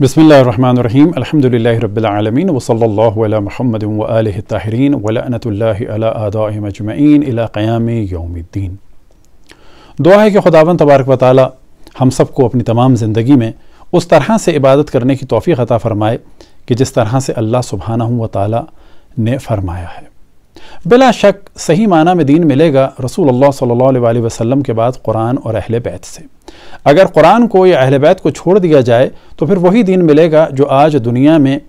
बसमीम अल्हम्दुलिल्लाहि रब्बिल आलमीन वसल्लल्लाहु अला मुहम्मद व आलिहि ताहिरीन व लअनतुल्लाहि अला आदाइम अजमईन इला क़याम यौमिद्दीन दुआ है कि खुदावन तबारक व ताली हम सबको अपनी तमाम ज़िंदगी में उस तरह से इबादत करने की तोफ़ी अता फ़रमाए कि जिस तरह से अल्लाह सुबहाना व ताली ने फरमाया है बिला शक सही माना में दीन मिलेगा रसूल अल्लाह सल्लल्लाहु अलैहि वसल्लम के बाद कुरान और अहल बैत से अगर कुरान को या अहल बैत को छोड़ दिया जाए तो फिर वही दीन मिलेगा जो आज दुनिया में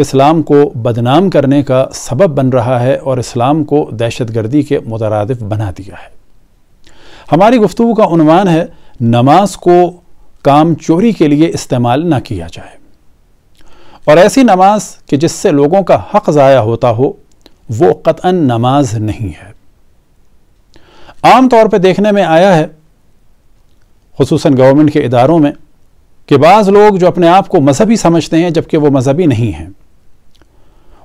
इस्लाम को बदनाम करने का सबब बन रहा है और इस्लाम को दहशत गर्दी के मुतरद बना दिया है हमारी गुफ्तु का अनवान है नमाज को काम चोरी के लिए इस्तेमाल ना किया जाए और ऐसी नमाज कि जिससे लोगों का हक ज़ाया होता हो वो क़ता नमाज नहीं है आम तौर पे देखने में आया है खसूस गवर्नमेंट के इदारों में कि बाज़ लोग जो अपने आप को मजहबी समझते हैं जबकि वो मजहबी नहीं हैं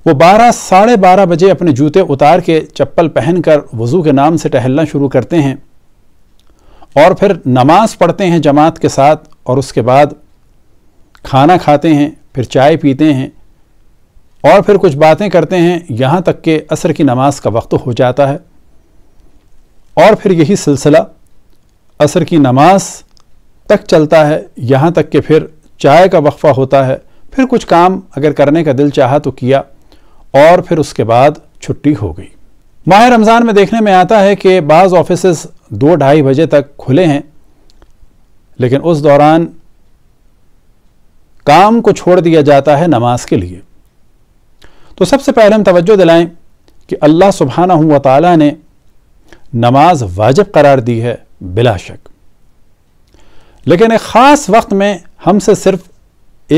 वो बारह साढ़े बारह बजे अपने जूते उतार के चप्पल पहन कर वज़ू के नाम से टहलना शुरू करते हैं और फिर नमाज पढ़ते हैं जमात के साथ और उसके बाद खाना खाते हैं फिर चाय पीते हैं और फिर कुछ बातें करते हैं यहाँ तक के असर की नमाज का वक्त हो जाता है और फिर यही सिलसिला असर की नमाज तक चलता है यहाँ तक कि फिर चाय का वक्फ़ा होता है फिर कुछ काम अगर करने का दिल चाहा तो किया और फिर उसके बाद छुट्टी हो गई माह रमज़ान में देखने में आता है कि बाज़ ऑफिस दो ढाई बजे तक खुले हैं लेकिन उस दौरान काम को छोड़ दिया जाता है नमाज के लिए तो सबसे पहले हम तवज्जो दिलाएं कि अल्लाह सुबहाना हुआ ताली ने नमाज वाजिब करार दी है बिला शक लेकिन एक ख़ास वक्त में हमसे सिर्फ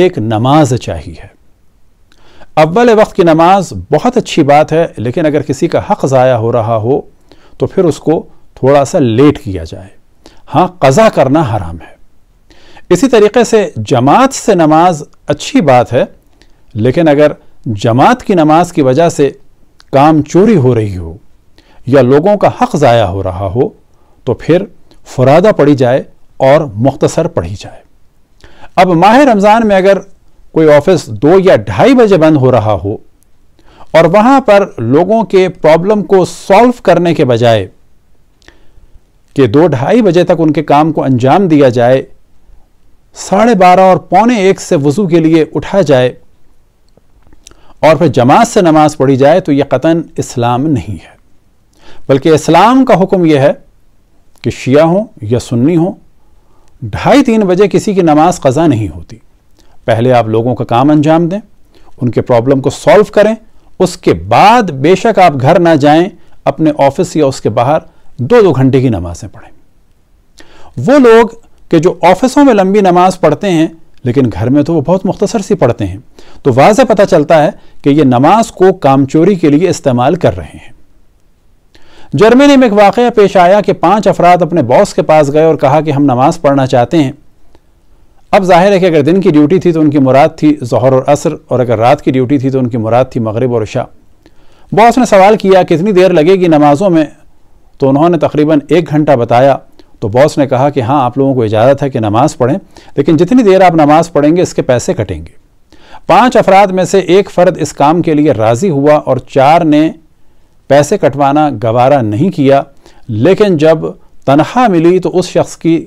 एक नमाज चाहिए है अव्वल वक्त की नमाज बहुत अच्छी बात है लेकिन अगर किसी का हक़ ज़ाया हो रहा हो तो फिर उसको थोड़ा सा लेट किया जाए हाँ कज़ा करना हराम है इसी तरीके से जमात से नमाज अच्छी बात है लेकिन अगर जमात की नमाज की वजह से काम चोरी हो रही हो या लोगों का हक ज़ाया हो रहा हो तो फिर फुरादा पढ़ी जाए और मुख्तसर पढ़ी जाए अब माह रमज़ान में अगर कोई ऑफिस दो या ढाई बजे बंद हो रहा हो और वहाँ पर लोगों के प्रॉब्लम को सॉल्व करने के बजाय कि दो ढाई बजे तक उनके काम को अंजाम दिया जाए साढ़े बारह और पौने एक से वज़ू के लिए उठा जाए और फिर जमात से नमाज पढ़ी जाए तो यह कतन इस्लाम नहीं है बल्कि इस्लाम का हुक्म यह है कि शिया हो या सुन्नी हो ढाई तीन बजे किसी की नमाज कज़ा नहीं होती पहले आप लोगों का काम अंजाम दें उनके प्रॉब्लम को सॉल्व करें उसके बाद बेशक आप घर ना जाएं अपने ऑफिस या उसके बाहर दो दो घंटे की नमाज़ें पढ़ें वो लोग के जो ऑफिसों में लंबी नमाज पढ़ते हैं लेकिन घर में तो वो बहुत मुख्तसर सी पढ़ते हैं तो वाजह पता चलता है कि ये नमाज को कामचोरी के लिए इस्तेमाल कर रहे हैं जर्मनी में एक वाक़ पेश आया कि पांच अफराद अपने बॉस के पास गए और कहा कि हम नमाज पढ़ना चाहते हैं अब जाहिर है कि अगर दिन की ड्यूटी थी तो उनकी मुराद थी जहर और असर और अगर रात की ड्यूटी थी तो उनकी मुराद थी मगरब और शाह बॉस ने सवाल किया कितनी देर लगेगी नमाज़ों में तो उन्होंने तकरीबन एक घंटा बताया तो बॉस ने कहा कि हाँ आप लोगों को इजाज़त है कि नमाज़ पढ़ें लेकिन जितनी देर आप नमाज़ पढ़ेंगे इसके पैसे कटेंगे पांच अफराद में से एक फ़र्द इस काम के लिए राज़ी हुआ और चार ने पैसे कटवाना गवारा नहीं किया लेकिन जब तनख्वाह मिली तो उस शख्स की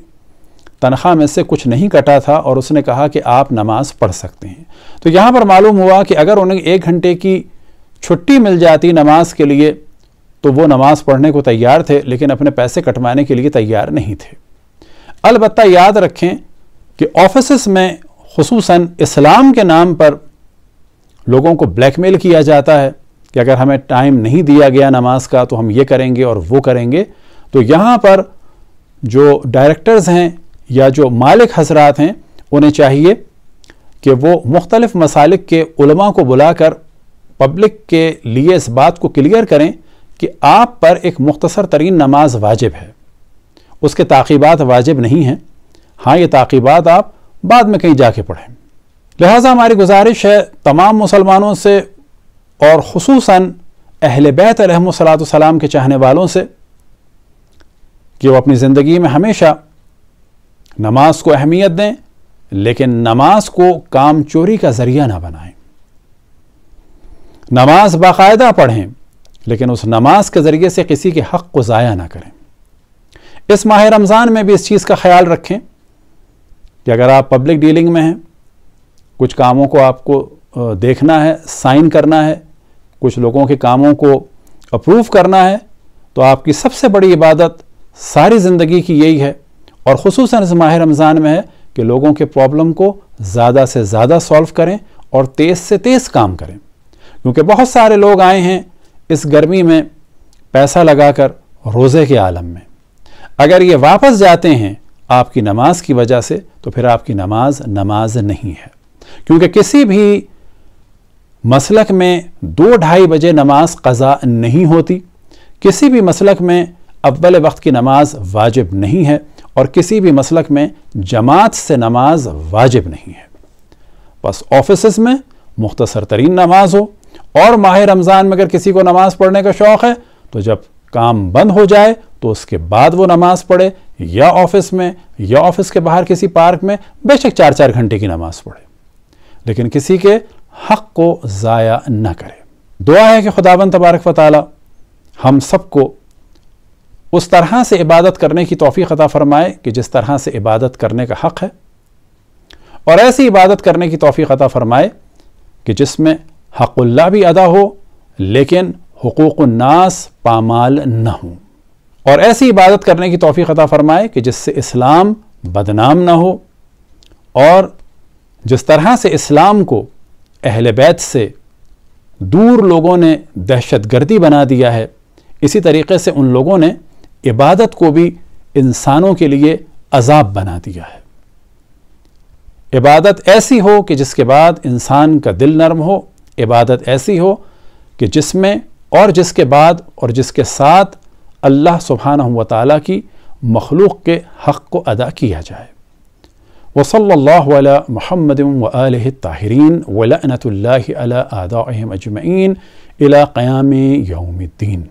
तनख्वाह में से कुछ नहीं कटा था और उसने कहा कि आप नमाज़ पढ़ सकते हैं तो यहाँ पर मालूम हुआ कि अगर उन्हें एक घंटे की छुट्टी मिल जाती नमाज के लिए तो वो नमाज़ पढ़ने को तैयार थे लेकिन अपने पैसे कटवाने के लिए तैयार नहीं थे अलबत् याद रखें कि ऑफिस में खसूस इस्लाम के नाम पर लोगों को ब्लैकमेल किया जाता है कि अगर हमें टाइम नहीं दिया गया नमाज का तो हम ये करेंगे और वो करेंगे तो यहाँ पर जो डायरेक्टर्स हैं या जो मालिक हजरात हैं उन्हें चाहिए कि वो मुख्तलिफ़ मसालिक के उलमा को बुलाकर पब्लिक के लिए इस बात को क्लियर करें कि आप पर एक मुख्तसर तरीन नमाज वाजिब है उसके ताक़ीबात वाजिब नहीं हैं हाँ ये ताक़ीबात आप बाद में कहीं जाके पढ़ें लिहाजा हमारी गुजारिश है तमाम मुसलमानों से और खसूस अहल बैत सलाम के चाहने वालों से कि वो अपनी ज़िंदगी में हमेशा नमाज को अहमियत दें लेकिन नमाज को काम चोरी का ज़रिया ना बनाएं नमाज बाकायदा पढ़ें लेकिन उस नमाज के ज़रिए से किसी के हक़ को ज़ाया ना करें इस माह रमज़ान में भी इस चीज़ का ख्याल रखें कि अगर आप पब्लिक डीलिंग में हैं कुछ कामों को आपको देखना है साइन करना है कुछ लोगों के कामों को अप्रूव करना है तो आपकी सबसे बड़ी इबादत सारी ज़िंदगी की यही है और खसूस इस माह रमज़ान में है कि लोगों के प्रॉब्लम को ज़्यादा से ज़्यादा सॉल्व करें और तेज़ से तेज़ काम करें क्योंकि बहुत सारे लोग आए हैं इस गर्मी में पैसा लगाकर रोज़े के आलम में अगर ये वापस जाते हैं आपकी नमाज की वजह से तो फिर आपकी नमाज नमाज नहीं है क्योंकि किसी भी मसलक में दो ढाई बजे नमाज कज़ा नहीं होती किसी भी मसलक में अव्वल वक्त की नमाज वाजिब नहीं है और किसी भी मसलक में जमात से नमाज वाजिब नहीं है बस ऑफिस में मुख्तसर तरीन नमाज हो और माह रमज़ान में अगर किसी को नमाज पढ़ने का शौक़ है तो जब काम बंद हो जाए तो उसके बाद वो नमाज पढ़े या ऑफिस में या ऑफिस के बाहर किसी पार्क में बेशक चार चार घंटे की नमाज पढ़े लेकिन किसी के हक को ज़ाया न करे दुआ है कि खुदावन तबारक वाली हम सबको उस तरह से इबादत करने की तोफ़ी अता फ़रमाए कि जिस तरह से इबादत करने का हक़ है और ऐसी इबादत करने की तोफ़ी अता फ़रमाए कि जिसमें हकुल्ला भी अदा हो लेकिन हकूक़नास पामाल न हो और ऐसी इबादत करने की तोफ़ी अदा फ़रमाए कि जिससे इस्लाम बदनाम ना हो और जिस तरह से इस्लाम को अहल बैत से दूर लोगों ने दहशत गर्दी बना दिया है इसी तरीके से उन लोगों ने इबादत को भी इंसानों के लिए अजाब बना दिया है इबादत ऐसी हो कि जिसके बाद इंसान का दिल नरम हो इबादत ऐसी हो कि जिसमें और जिसके बाद और जिसके साथ अल्लाह सुबहाना व की मखलूक़ के हक़ को अदा किया जाए वसल्ला महमद वल ताहरीन वल आदा अजमैन अला क़याम यौमद्दीन